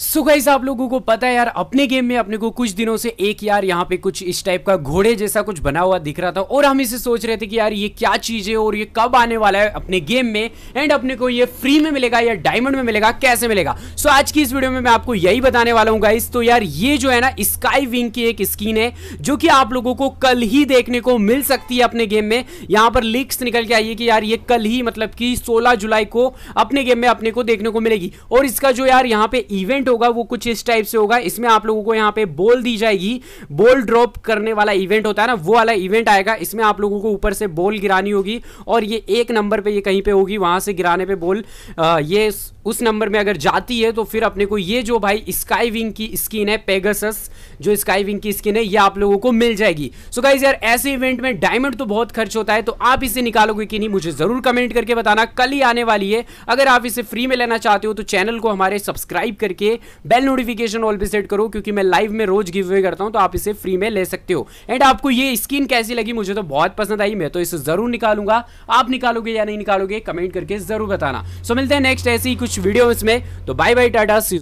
so guys आप लोगों को पता है यार अपने गेम में अपने को कुछ दिनों से एक यार यहाँ पे कुछ इस टाइप का घोड़े जैसा कुछ बना हुआ दिख रहा था और हम इसे सोच रहे थे कि यार ये क्या चीज़ है और ये कब आने वाला है अपने गेम में एंड अपने को ये फ्री में मिलेगा या डायमंड में मिलेगा कैसे मिलेगा सो आज की इस वीडियो में मैं आपको यही बताने वाला हूँ गाइस तो यार ये जो है ना स्काई विंग की एक स्कीन है जो कि आप लोगों को कल ही देखने को मिल सकती है अपने गेम में यहाँ पर लीक्स निकल के आई है कि यार ये कल ही मतलब की सोलह जुलाई को अपने गेम में अपने को देखने को मिलेगी और इसका जो यार यहाँ पे इवेंट होगा वो कुछ इस टाइप से होगा इसमें आप लोगों को यहाँ पे बोल दी जाएगी बोल ड्रॉप करने वाला इवेंट होता है ना वो वाला इवेंट आएगा इसमें आप लोगों को ऊपर से बोल गिरानी होगी और ये एक नंबर पे ये कहीं पे होगी वहाँ से गिराने पे बोल आ, ये उस नंबर में अगर जाती है तो फिर अपने को ये जो भाई स्काई विंग की स्किन है पेगासस जो स्काई विंग की स्किन है ये आप लोगों को मिल जाएगी सो गाइज यार ऐसे इवेंट में डायमंड तो बहुत खर्च होता है तो आप इसे निकालोगे कि नहीं मुझे ज़रूर कमेंट करके बताना कल ही आने वाली है अगर आप इसे फ्री में लेना चाहते हो तो चैनल को हमारे सब्सक्राइब करके बेल नोटिफिकेशन ऑल पे सेट करो क्योंकि मैं लाइव में रोज गिव अवे करता हूँ तो आप इसे फ्री में ले सकते हो एंड आपको ये स्किन कैसी लगी मुझे तो बहुत पसंद आई मैं तो इसे जरूर निकालूंगा आप निकालोगे या नहीं निकालोगे कमेंट करके जरूर बताना सो मिलते हैं नेक्स्ट ऐसी कुछ वीडियो इसमें तो बाय बाय टाटा